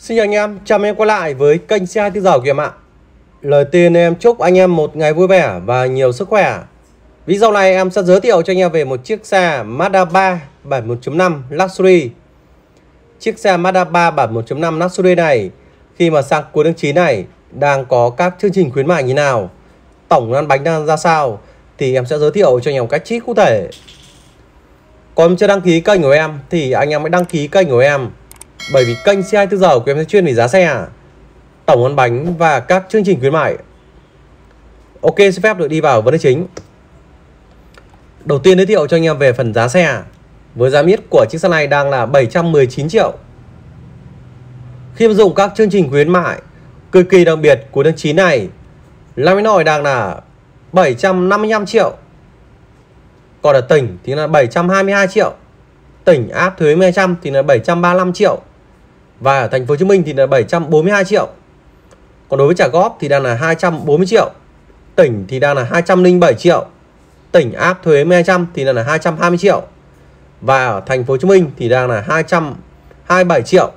Xin chào anh em, chào mừng em quay lại với kênh xe tư dầu của em ạ Lời tiên em chúc anh em một ngày vui vẻ và nhiều sức khỏe Video này em sẽ giới thiệu cho anh em về một chiếc xe Mazda 3 bản 1.5 Luxury Chiếc xe Mazda 3 bản 1.5 Luxury này Khi mà sang cuối tháng 9 này đang có các chương trình khuyến mại như nào Tổng lăn bánh đang ra sao Thì em sẽ giới thiệu cho anh em cách chi cụ thể Còn chưa đăng ký kênh của em thì anh em hãy đăng ký kênh của em bởi vì kênh xe Tư giờ của em sẽ chuyên về giá xe à? tổng ăn bánh và các chương trình khuyến mại ok xin phép được đi vào vấn đề chính đầu tiên giới thiệu cho anh em về phần giá xe à? với giá miết của chiếc xe này đang là 719 triệu khi mà dùng các chương trình khuyến mại cực kỳ đặc biệt của tháng 9 này Lamborghini nồi đang là 755 triệu còn ở tỉnh thì là 722 triệu tỉnh áp thuế 200 thì là 735 triệu và ở thành phố Hồ Chí Minh thì là 742 triệu. Còn đối với trả góp thì đang là 240 triệu. Tỉnh thì đang là 207 triệu. Tỉnh áp thuế 1200 thì đang là 220 triệu. Và ở thành phố Hồ Chí Minh thì đang là 227 triệu.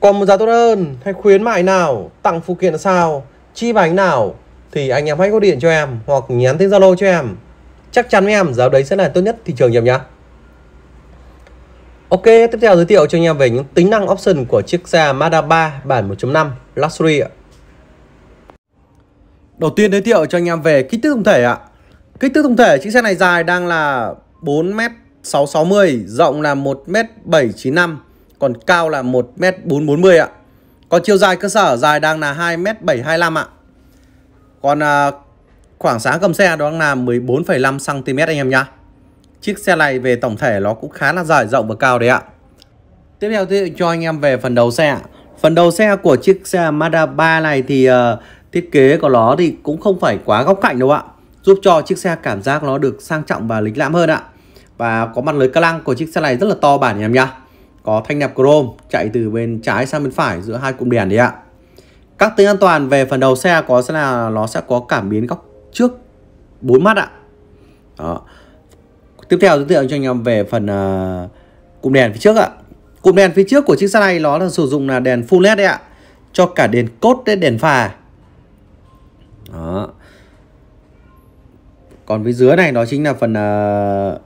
Còn một giá tốt hơn hay khuyến mại nào, tặng phụ kiện là sao, chi bánh nào thì anh em hãy gọi điện cho em hoặc nhắn tin Zalo cho em. Chắc chắn với em giá đấy sẽ là tốt nhất thị trường em nhé. Ok, tiếp theo giới thiệu cho anh em về những tính năng option của chiếc xe Mazda 3 bản 1.5 Luxury ạ. Đầu tiên giới thiệu cho anh em về kích thước tổng thể ạ. Kích thước tổng thể chiếc xe này dài đang là 4m660, rộng là 1m795, còn cao là 1m440 ạ. Còn chiều dài cơ sở dài đang là 2m725 ạ. Còn à, khoảng sáng cầm xe đó là 14,5 cm anh em nhá. Chiếc xe này về tổng thể nó cũng khá là dài rộng và cao đấy ạ. Tiếp theo thì cho anh em về phần đầu xe ạ. Phần đầu xe của chiếc xe Mazda 3 này thì uh, thiết kế của nó thì cũng không phải quá góc cạnh đâu ạ. Giúp cho chiếc xe cảm giác nó được sang trọng và lịch lãm hơn ạ. Và có mặt lưới ca lăng của chiếc xe này rất là to bản em nhá. Có thanh nẹp chrome chạy từ bên trái sang bên phải giữa hai cụm đèn đấy ạ. Các tính an toàn về phần đầu xe có sẽ là nó sẽ có cảm biến góc trước bốn mắt ạ. Đó tiếp theo giới thiệu cho anh em về phần uh, cụm đèn phía trước ạ cụm đèn phía trước của chiếc xe này nó là sử dụng là đèn full led đấy ạ cho cả đèn cốt đến đèn pha đó còn phía dưới này đó chính là phần uh,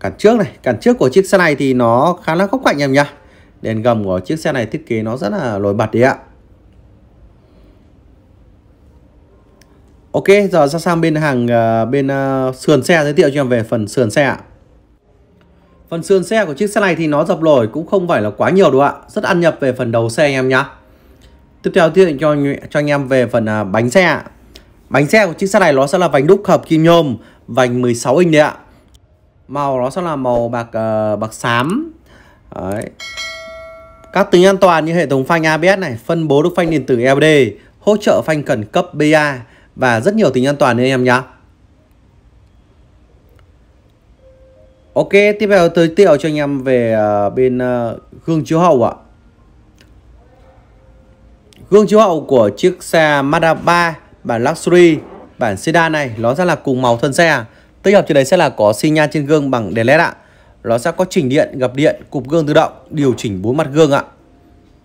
cản trước này cản trước của chiếc xe này thì nó khá là góc cạnh em nhá đèn gầm của chiếc xe này thiết kế nó rất là nổi bật đấy ạ Ok, giờ ra sang bên hàng uh, bên uh, sườn xe giới thiệu cho em về phần sườn xe ạ. Phần sườn xe của chiếc xe này thì nó dập nổi cũng không phải là quá nhiều đúng không ạ, rất ăn nhập về phần đầu xe anh em nhá. Tiếp theo giới thiệu cho cho anh em về phần uh, bánh xe ạ. Bánh xe của chiếc xe này nó sẽ là vành đúc hợp kim nhôm, vành 16 inch đấy ạ. Màu nó sẽ là màu bạc uh, bạc xám. Đấy. Các tính an toàn như hệ thống phanh ABS này, phân bố được phanh điện tử ld hỗ trợ phanh khẩn cấp BA và rất nhiều tính an toàn đấy anh em nhá. Ok, tiếp theo giới thiệu cho anh em về ờ, bên ờ, gương chiếu hậu ạ. Gương chiếu hậu của chiếc xe Mazda 3 bản Luxury, bản sedan này nó sẽ là cùng màu thân xe. À. Tích hợp trên đấy sẽ là có xi nhan trên gương bằng đèn led ạ. Nó sẽ có chỉnh điện, gập điện, cụp gương tự động, điều chỉnh bốn mặt gương ạ.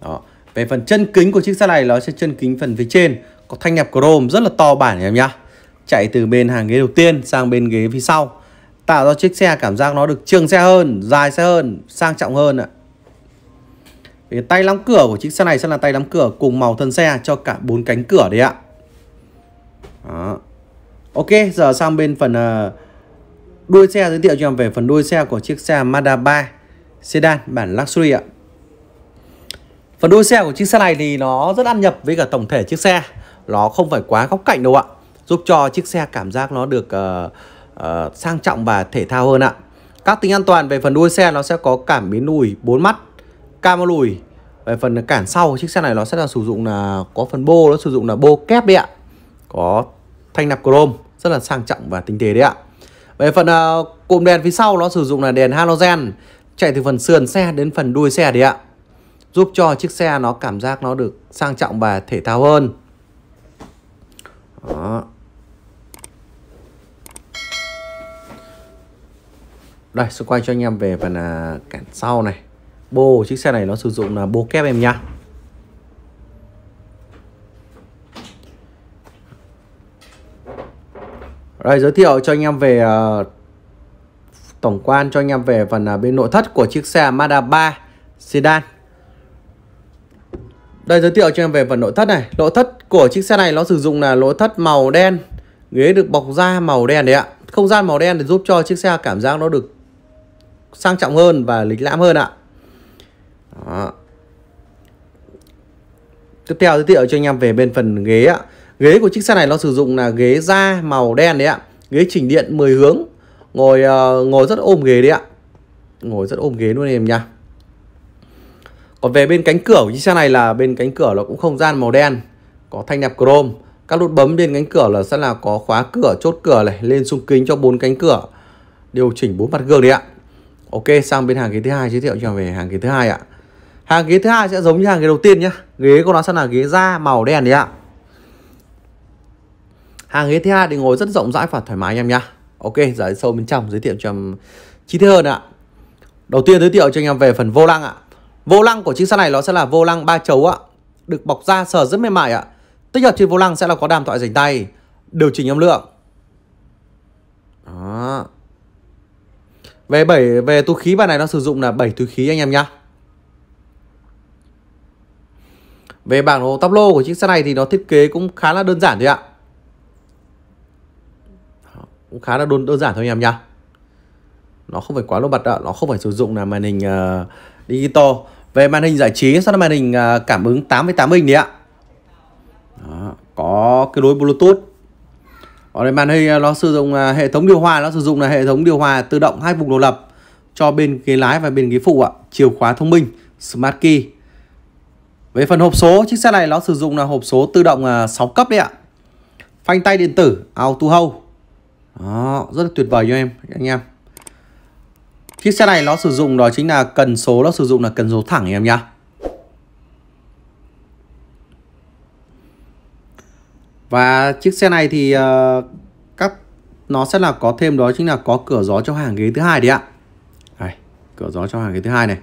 Đó. Về phần chân kính của chiếc xe này nó sẽ chân kính phần phía trên có thanh nhập chrome rất là to bản em nhá chạy từ bên hàng ghế đầu tiên sang bên ghế phía sau tạo ra chiếc xe cảm giác nó được trường xe hơn dài xe hơn sang trọng hơn ạ cái tay nắm cửa của chiếc xe này sẽ là tay nắm cửa cùng màu thân xe cho cả bốn cánh cửa đấy ạ Đó. ok giờ sang bên phần ờ, đuôi xe giới thiệu cho em về phần đuôi xe của chiếc xe Mazda 3 sedan bản luxury ạ phần đuôi xe của chiếc xe này thì nó rất ăn nhập với cả tổng thể chiếc xe nó không phải quá góc cạnh đâu ạ giúp cho chiếc xe cảm giác nó được uh, uh, sang trọng và thể thao hơn ạ các tính an toàn về phần đuôi xe nó sẽ có cảm biến lùi bốn mắt camera lùi về phần cản sau chiếc xe này nó sẽ là sử dụng là có phần bô nó sử dụng là bô kép đấy ạ có thanh nạp chrome rất là sang trọng và tinh tế đấy ạ về phần uh, cụm đèn phía sau nó sử dụng là đèn halogen chạy từ phần sườn xe đến phần đuôi xe đấy ạ giúp cho chiếc xe nó cảm giác nó được sang trọng và thể thao hơn đó đây sẽ quay cho anh em về phần à, cản sau này bô chiếc xe này nó sử dụng là bô kép em nha Đây giới thiệu cho anh em về uh, tổng quan cho anh em về phần uh, bên nội thất của chiếc xe Mazda 3 sedan. Đây giới thiệu cho em về phần nội thất này Nội thất của chiếc xe này nó sử dụng là nội thất màu đen Ghế được bọc da màu đen đấy ạ Không gian màu đen để giúp cho chiếc xe cảm giác nó được sang trọng hơn và lịch lãm hơn ạ Đó. Tiếp theo giới thiệu cho anh em về bên phần ghế ạ Ghế của chiếc xe này nó sử dụng là ghế da màu đen đấy ạ Ghế chỉnh điện 10 hướng Ngồi uh, ngồi rất ôm ghế đấy ạ Ngồi rất ôm ghế luôn em nha còn về bên cánh cửa của chiếc xe này là bên cánh cửa nó cũng không gian màu đen có thanh nẹp chrome các nút bấm bên cánh cửa là sẽ là có khóa cửa chốt cửa này lên xung kính cho bốn cánh cửa điều chỉnh bốn mặt gương đấy ạ ok sang bên hàng ghế thứ hai giới thiệu cho về hàng ghế thứ hai ạ hàng ghế thứ hai sẽ giống như hàng ghế đầu tiên nhé ghế của nó sẽ là ghế da màu đen đấy ạ hàng ghế thứ hai thì ngồi rất rộng rãi và thoải mái em nhá ok giải sâu bên trong giới thiệu cho em chi tiết hơn ạ đầu tiên giới thiệu cho anh em về phần vô lăng ạ Vô lăng của chiếc xe này nó sẽ là vô lăng ba chấu ạ, được bọc da sờ rất mềm mại ạ. Tích hợp trên vô lăng sẽ là có đàm thoại rảnh tay, điều chỉnh âm lượng. Đó. Về bảy về túi khí bài này nó sử dụng là 7 túi khí anh em nhá. Về bảng đồ tắp lô của chiếc xe này thì nó thiết kế cũng khá là đơn giản thôi ạ. Cũng khá là đơn, đơn giản thôi anh em nhá. Nó không phải quá lô bật ạ, nó không phải sử dụng là màn hình uh, Digital về màn hình giải trí sau đó màn hình à, cảm ứng 88 inch đấy ạ đó, có cái lối bluetooth ở đây màn hình à, nó sử dụng à, hệ thống điều hòa nó sử dụng là hệ thống điều hòa tự động hai vùng độc lập cho bên ghế lái và bên ghế phụ ạ chìa khóa thông minh smart key về phần hộp số chiếc xe này nó sử dụng là hộp số tự động 6 cấp đấy ạ phanh tay điện tử auto hold đó rất là tuyệt vời cho em anh em Chiếc xe này nó sử dụng đó chính là cần số nó sử dụng là cần số thẳng em nhá. Và chiếc xe này thì uh, các nó sẽ là có thêm đó chính là có cửa gió cho hàng ghế thứ hai đấy ạ. Đây, cửa gió cho hàng ghế thứ hai này.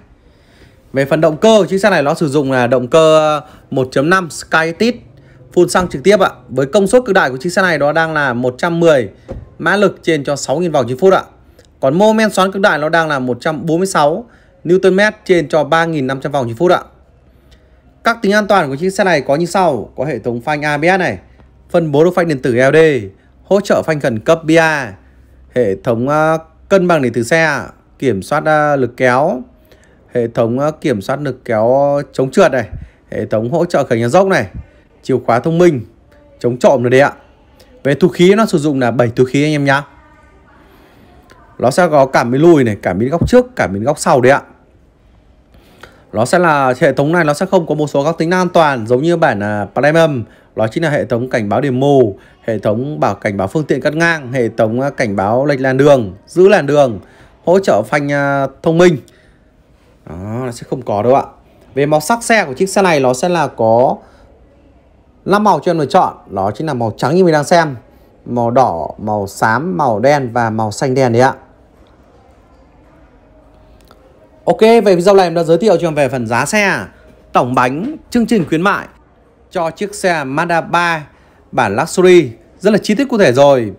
Về phần động cơ, chiếc xe này nó sử dụng là động cơ 1.5 Skytit phun xăng trực tiếp ạ. Với công suất cực đại của chiếc xe này đó đang là 110 mã lực trên cho 6.000 vòng trên phút ạ. Còn mô men xoắn cực đại nó đang là 146 Newton mét trên cho 3.500 vòng trên phút ạ. Các tính an toàn của chiếc xe này có như sau. Có hệ thống phanh ABS này, phân bố độ phanh điện tử LD, hỗ trợ phanh khẩn cấp BA, hệ thống ờ, cân bằng điện tử xe, kiểm soát ờ, lực kéo, hệ thống ờ, kiểm soát lực kéo chống trượt này, hệ thống hỗ trợ khởi nhà dốc này, chìa khóa thông minh, chống trộm rồi đấy ạ. Về thu khí nó sử dụng là 7 thu khí anh em nhá nó sẽ có cảm biến lùi này cảm biến góc trước cảm biến góc sau đấy ạ nó sẽ là hệ thống này nó sẽ không có một số các tính năng an toàn giống như bản uh, à, Premium đó chính là hệ thống cảnh báo điểm mù hệ thống bảo cảnh báo phương tiện cắt ngang hệ thống à, cảnh báo lệch làn đường giữ làn đường hỗ trợ phanh à, thông minh đó, nó sẽ không có đâu ạ về màu sắc xe của chiếc xe này nó sẽ là có 5 màu cho em lựa chọn đó chính là màu trắng như mình đang xem màu đỏ màu xám màu đen và màu xanh đen đấy ạ Ok, về video này em đã giới thiệu cho em về phần giá xe, tổng bánh, chương trình khuyến mại cho chiếc xe Mazda 3 bản Luxury rất là chi tiết cụ thể rồi.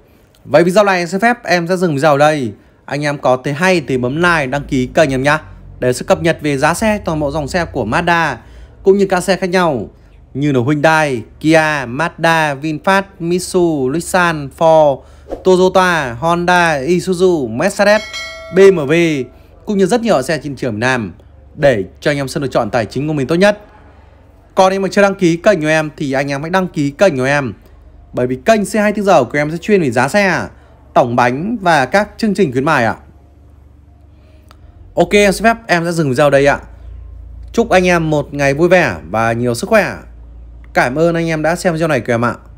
Vậy video này em sẽ phép em sẽ dừng video ở đây. Anh em có thấy hay thì bấm like, đăng ký kênh em nhá để sự cập nhật về giá xe toàn bộ dòng xe của Mazda cũng như các xe khác nhau như là Hyundai, Kia, Mazda, VinFast, Mitsubishi, Nissan, Ford, Toyota, Honda, Isuzu, Mercedes, BMW cũng như rất nhiều xe trên trường Nam để cho anh em sân lựa chọn tài chính của mình tốt nhất. Còn em mà chưa đăng ký kênh của em thì anh em hãy đăng ký kênh của em. Bởi vì kênh C24 giờ của em sẽ chuyên về giá xe, tổng bánh và các chương trình khuyến mại ạ. Ok em xin phép em sẽ dừng video đây ạ. Chúc anh em một ngày vui vẻ và nhiều sức khỏe. Cảm ơn anh em đã xem video này của em ạ.